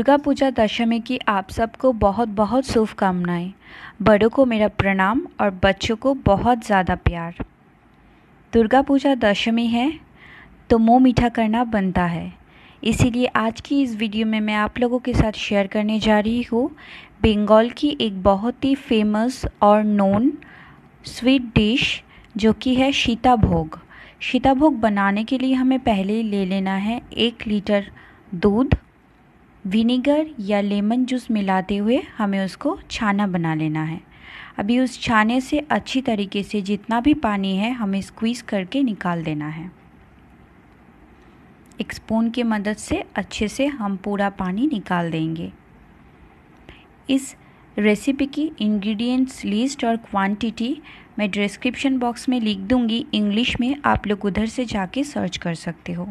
दुर्गा पूजा दशमी की आप सबको बहुत बहुत शुभकामनाएं बड़ों को मेरा प्रणाम और बच्चों को बहुत ज़्यादा प्यार दुर्गा पूजा दशमी है तो मुंह मीठा करना बनता है इसीलिए आज की इस वीडियो में मैं आप लोगों के साथ शेयर करने जा रही हूँ बंगाल की एक बहुत ही फेमस और नोन स्वीट डिश जो कि है सीताभोग सीताभोग बनाने के लिए हमें पहले ले लेना है एक लीटर दूध विनीगर या लेमन जूस मिलाते हुए हमें उसको छाना बना लेना है अभी उस छाने से अच्छी तरीके से जितना भी पानी है हमें स्क्वीज़ करके निकाल देना है एक स्पून की मदद से अच्छे से हम पूरा पानी निकाल देंगे इस रेसिपी की इंग्रेडिएंट्स लिस्ट और क्वांटिटी मैं डिस्क्रिप्शन बॉक्स में लिख दूंगी इंग्लिश में आप लोग उधर से जाके सर्च कर सकते हो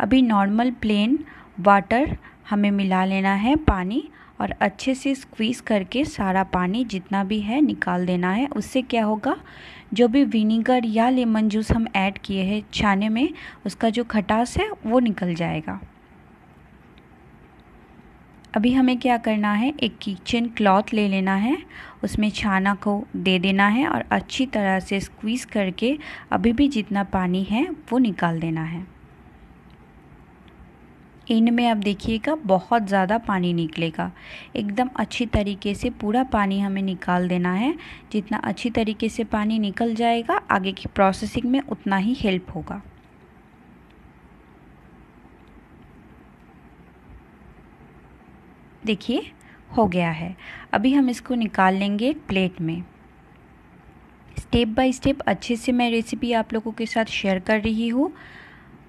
अभी नॉर्मल प्लेन वाटर हमें मिला लेना है पानी और अच्छे से स्क्वीज़ करके सारा पानी जितना भी है निकाल देना है उससे क्या होगा जो भी विनीगर या लेमन जूस हम ऐड किए हैं छाने में उसका जो खटास है वो निकल जाएगा अभी हमें क्या करना है एक किचन क्लॉथ ले लेना है उसमें छाना को दे देना है और अच्छी तरह से स्क्वीज़ करके अभी भी जितना पानी है वो निकाल देना है एंड में आप देखिएगा बहुत ज़्यादा पानी निकलेगा एकदम अच्छी तरीके से पूरा पानी हमें निकाल देना है जितना अच्छी तरीके से पानी निकल जाएगा आगे की प्रोसेसिंग में उतना ही हेल्प होगा देखिए हो गया है अभी हम इसको निकाल लेंगे एक प्लेट में स्टेप बाय स्टेप अच्छे से मैं रेसिपी आप लोगों के साथ शेयर कर रही हूँ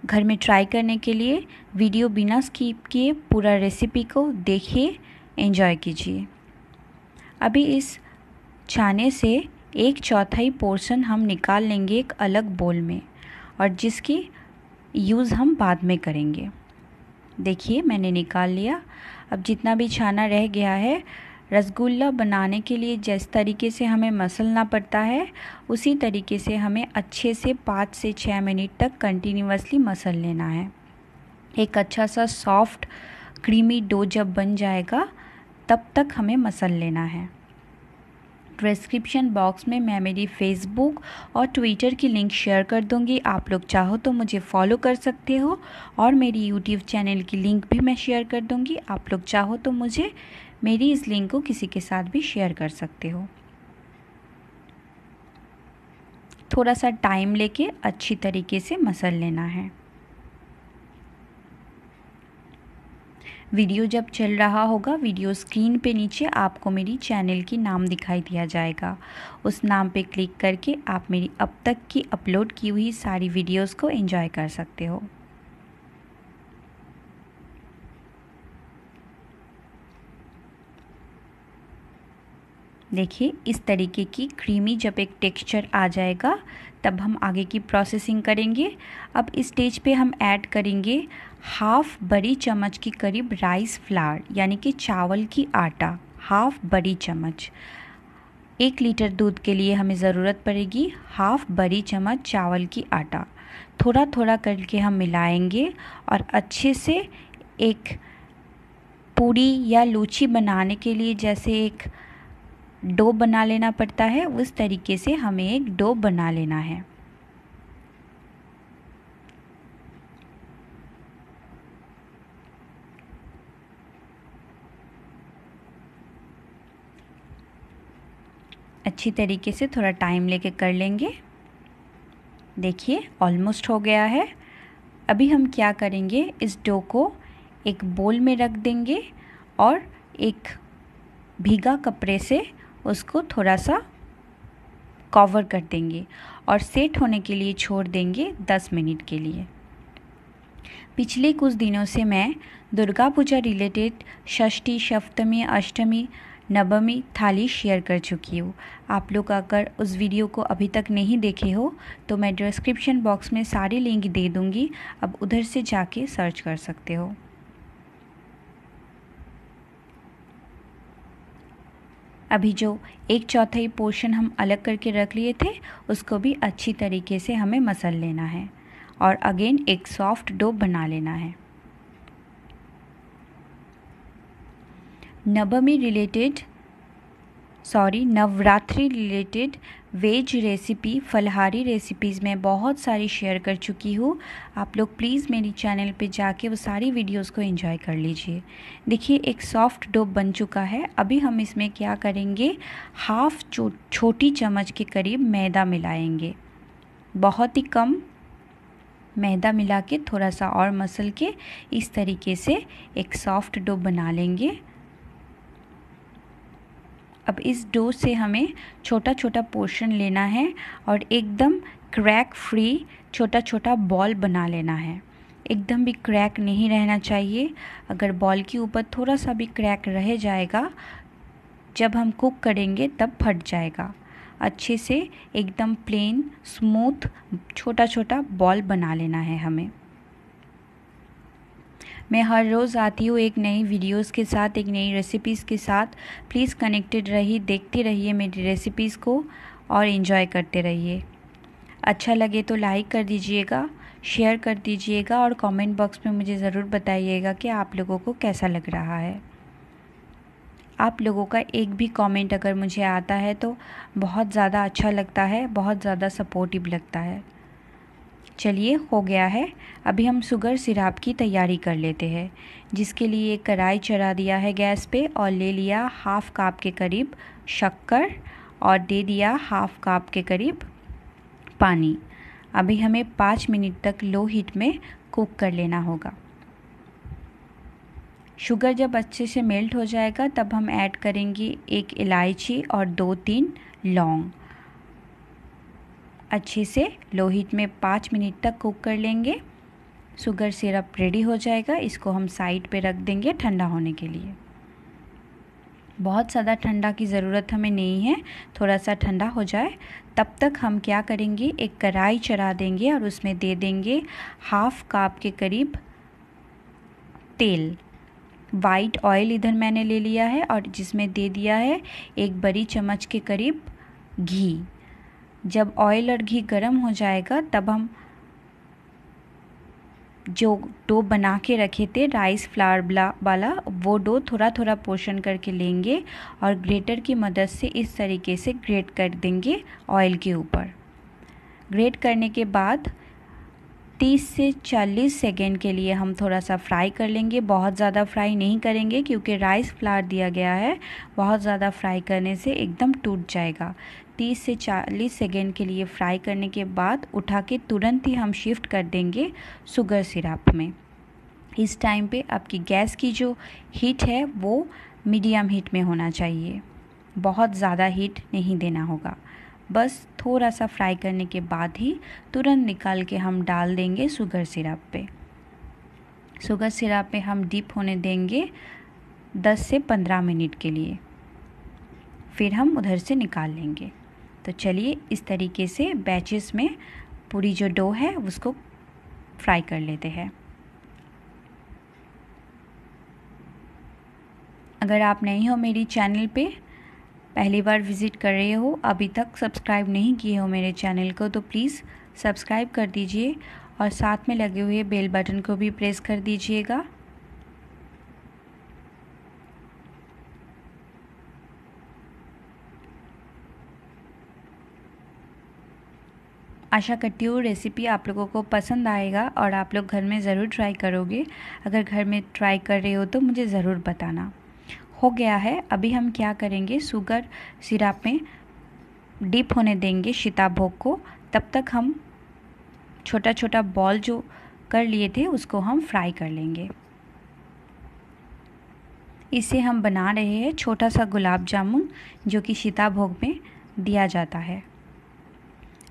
घर में ट्राई करने के लिए वीडियो बिना स्किप किए पूरा रेसिपी को देखिए एंजॉय कीजिए अभी इस छाने से एक चौथाई पोर्शन हम निकाल लेंगे एक अलग बोल में और जिसकी यूज़ हम बाद में करेंगे देखिए मैंने निकाल लिया अब जितना भी छाना रह गया है रसगुल्ला बनाने के लिए जिस तरीके से हमें मसलना पड़ता है उसी तरीके से हमें अच्छे से पाँच से छः मिनट तक कंटिन्यूसली मसल लेना है एक अच्छा सा सॉफ्ट क्रीमी डो जब बन जाएगा तब तक हमें मसल लेना है डिस्क्रिप्शन बॉक्स में मैं मेरी फेसबुक और ट्विटर की लिंक शेयर कर दूंगी आप लोग चाहो तो मुझे फॉलो कर सकते हो और मेरी यूट्यूब चैनल की लिंक भी मैं शेयर कर दूंगी आप लोग चाहो तो मुझे मेरी इस लिंक को किसी के साथ भी शेयर कर सकते हो थोड़ा सा टाइम लेके अच्छी तरीके से मसल लेना है वीडियो जब चल रहा होगा वीडियो स्क्रीन पे नीचे आपको मेरी चैनल की नाम दिखाई दिया जाएगा उस नाम पे क्लिक करके आप मेरी अब तक की अपलोड की हुई सारी वीडियोस को एंजॉय कर सकते हो देखिए इस तरीके की क्रीमी जब एक टेक्सचर आ जाएगा तब हम आगे की प्रोसेसिंग करेंगे अब इस स्टेज पे हम ऐड करेंगे हाफ़ बड़ी चम्मच के करीब राइस फ्लावर यानी कि चावल की आटा हाफ़ बड़ी चम्मच एक लीटर दूध के लिए हमें ज़रूरत पड़ेगी हाफ़ बड़ी चम्मच चावल की आटा थोड़ा थोड़ा करके हम मिलाएंगे और अच्छे से एक पूड़ी या लूची बनाने के लिए जैसे एक डो बना लेना पड़ता है उस तरीके से हमें एक डो बना लेना है अच्छी तरीके से थोड़ा टाइम लेके कर लेंगे देखिए ऑलमोस्ट हो गया है अभी हम क्या करेंगे इस डो को एक बोल में रख देंगे और एक भीगा कपड़े से उसको थोड़ा सा कवर कर देंगे और सेट होने के लिए छोड़ देंगे दस मिनट के लिए पिछले कुछ दिनों से मैं दुर्गा पूजा रिलेटेड षष्ठी सप्तमी अष्टमी नवमी थाली शेयर कर चुकी हूँ आप लोग अगर उस वीडियो को अभी तक नहीं देखे हो तो मैं डिस्क्रिप्शन बॉक्स में सारे लिंक दे दूँगी अब उधर से जाके सर्च कर सकते हो अभी जो एक चौथाई पोर्शन हम अलग करके रख लिए थे उसको भी अच्छी तरीके से हमें मसल लेना है और अगेन एक सॉफ्ट डो बना लेना है Navami related sorry Navratri related veg recipe फलहारी रेसिपीज़ मैं बहुत सारी शेयर कर चुकी हूँ आप लोग प्लीज़ मेरी चैनल पे जाके वो सारी वीडियोस को एंजॉय कर लीजिए देखिए एक सॉफ्ट डोब बन चुका है अभी हम इसमें क्या करेंगे हाफ चो छोटी चम्मच के करीब मैदा मिलाएंगे बहुत ही कम मैदा मिला के थोड़ा सा और मसल के इस तरीके से एक सॉफ्ट डो बना लेंगे अब इस डो से हमें छोटा छोटा पोर्शन लेना है और एकदम क्रैक फ्री छोटा छोटा बॉल बना लेना है एकदम भी क्रैक नहीं रहना चाहिए अगर बॉल के ऊपर थोड़ा सा भी क्रैक रह जाएगा जब हम कुक करेंगे तब फट जाएगा अच्छे से एकदम प्लेन स्मूथ छोटा छोटा बॉल बना लेना है हमें मैं हर रोज़ आती हूँ एक नई वीडियोस के साथ एक नई रेसिपीज़ के साथ प्लीज़ कनेक्टेड रहिए देखते रहिए मेरी रेसिपीज़ को और इन्जॉय करते रहिए अच्छा लगे तो लाइक कर दीजिएगा शेयर कर दीजिएगा और कमेंट बॉक्स में मुझे ज़रूर बताइएगा कि आप लोगों को कैसा लग रहा है आप लोगों का एक भी कमेंट अगर मुझे आता है तो बहुत ज़्यादा अच्छा लगता है बहुत ज़्यादा सपोर्टिव लगता है चलिए हो गया है अभी हम शुगर सिराप की तैयारी कर लेते हैं जिसके लिए एक कढ़ाई चढ़ा दिया है गैस पे और ले लिया हाफ़ काप के करीब शक्कर और दे दिया हाफ़ काप के करीब पानी अभी हमें पाँच मिनट तक लो हीट में कुक कर लेना होगा शुगर जब अच्छे से मेल्ट हो जाएगा तब हम ऐड करेंगे एक इलायची और दो तीन लौंग अच्छे से लो हीट में पाँच मिनट तक कुक कर लेंगे शुगर सिरप रेडी हो जाएगा इसको हम साइड पे रख देंगे ठंडा होने के लिए बहुत ज़्यादा ठंडा की ज़रूरत हमें नहीं है थोड़ा सा ठंडा हो जाए तब तक हम क्या करेंगे एक कढ़ाई चढ़ा देंगे और उसमें दे देंगे हाफ़ काप के करीब तेल वाइट ऑयल इधर मैंने ले लिया है और जिसमें दे दिया है एक बड़ी चम्मच के करीब घी जब ऑयल और घी गर्म हो जाएगा तब हम जो डो बना के रखे थे राइस फ्लावर वाला वो डो थोड़ा थोड़ा पोर्शन करके लेंगे और ग्रेटर की मदद से इस तरीके से ग्रेट कर देंगे ऑयल के ऊपर ग्रेट करने के बाद 30 से 40 सेकेंड के लिए हम थोड़ा सा फ्राई कर लेंगे बहुत ज़्यादा फ्राई नहीं करेंगे क्योंकि राइस फ्लावर दिया गया है बहुत ज़्यादा फ्राई करने से एकदम टूट जाएगा 30 से 40 सेकेंड के लिए फ्राई करने के बाद उठा के तुरंत ही हम शिफ्ट कर देंगे शुगर सिरप में इस टाइम पे आपकी गैस की जो हीट है वो मीडियम हीट में होना चाहिए बहुत ज़्यादा हीट नहीं देना होगा बस थोड़ा सा फ्राई करने के बाद ही तुरंत निकाल के हम डाल देंगे शुगर सिरप पे शुगर सिराप पे हम डीप होने देंगे 10 से 15 मिनट के लिए फिर हम उधर से निकाल लेंगे तो चलिए इस तरीके से बैचेस में पूरी जो डो है उसको फ्राई कर लेते हैं अगर आप नहीं हो मेरी चैनल पे पहली बार विज़िट कर रहे हो अभी तक सब्सक्राइब नहीं किए हो मेरे चैनल को तो प्लीज़ सब्सक्राइब कर दीजिए और साथ में लगे हुए बेल बटन को भी प्रेस कर दीजिएगा आशा करती हूँ रेसिपी आप लोगों को पसंद आएगा और आप लोग घर में ज़रूर ट्राई करोगे अगर घर में ट्राई कर रहे हो तो मुझे ज़रूर बताना हो गया है अभी हम क्या करेंगे शुगर सिराप में डीप होने देंगे शीताभोग को तब तक हम छोटा छोटा बॉल जो कर लिए थे उसको हम फ्राई कर लेंगे इसे हम बना रहे हैं छोटा सा गुलाब जामुन जो कि भोग में दिया जाता है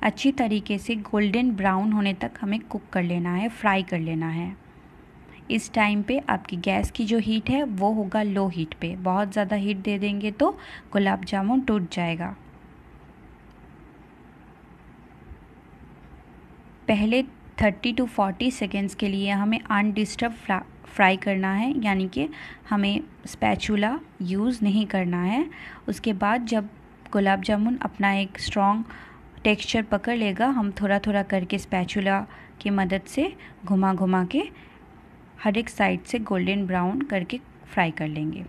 अच्छी तरीके से गोल्डन ब्राउन होने तक हमें कुक कर लेना है फ्राई कर लेना है इस टाइम पे आपकी गैस की जो हीट है वो होगा लो हीट पे बहुत ज़्यादा हीट दे देंगे तो गुलाब जामुन टूट जाएगा पहले 30 टू 40 सेकेंड्स के लिए हमें अनडिस्टर्ब फ्राई करना है यानी कि हमें स्पैचूला यूज़ नहीं करना है उसके बाद जब गुलाब जामुन अपना एक स्ट्रॉन्ग टेक्सचर पकड़ लेगा हम थोड़ा थोड़ा करके स्पैचुला की मदद से घुमा घुमा के हर एक साइड से गोल्डन ब्राउन करके फ्राई कर लेंगे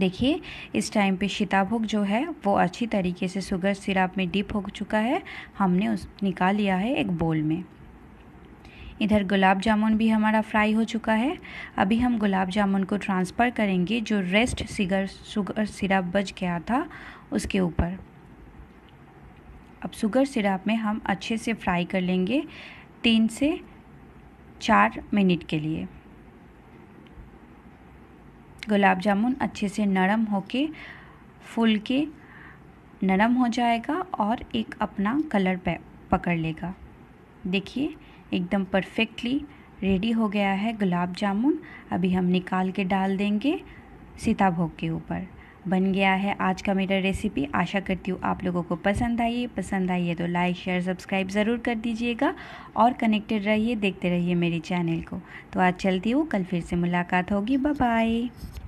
देखिए इस टाइम पे भोग जो है वो अच्छी तरीके से शुगर सिराप में डिप हो चुका है हमने उस निकाल लिया है एक बोल में इधर गुलाब जामुन भी हमारा फ्राई हो चुका है अभी हम गुलाब जामुन को ट्रांसफ़र करेंगे जो रेस्ट सिगर शुगर सिराप बच गया था उसके ऊपर अब शुगर सिराप में हम अच्छे से फ्राई कर लेंगे तीन से चार मिनट के लिए गुलाब जामुन अच्छे से नरम होके फूल के नरम हो जाएगा और एक अपना कलर पकड़ लेगा देखिए एकदम परफेक्टली रेडी हो गया है गुलाब जामुन अभी हम निकाल के डाल देंगे सीताभोग के ऊपर बन गया है आज का मेरा रेसिपी आशा करती हूँ आप लोगों को पसंद आई पसंद आई है तो लाइक शेयर सब्सक्राइब ज़रूर कर दीजिएगा और कनेक्टेड रहिए देखते रहिए मेरे चैनल को तो आज चलती हूँ कल फिर से मुलाकात होगी बाय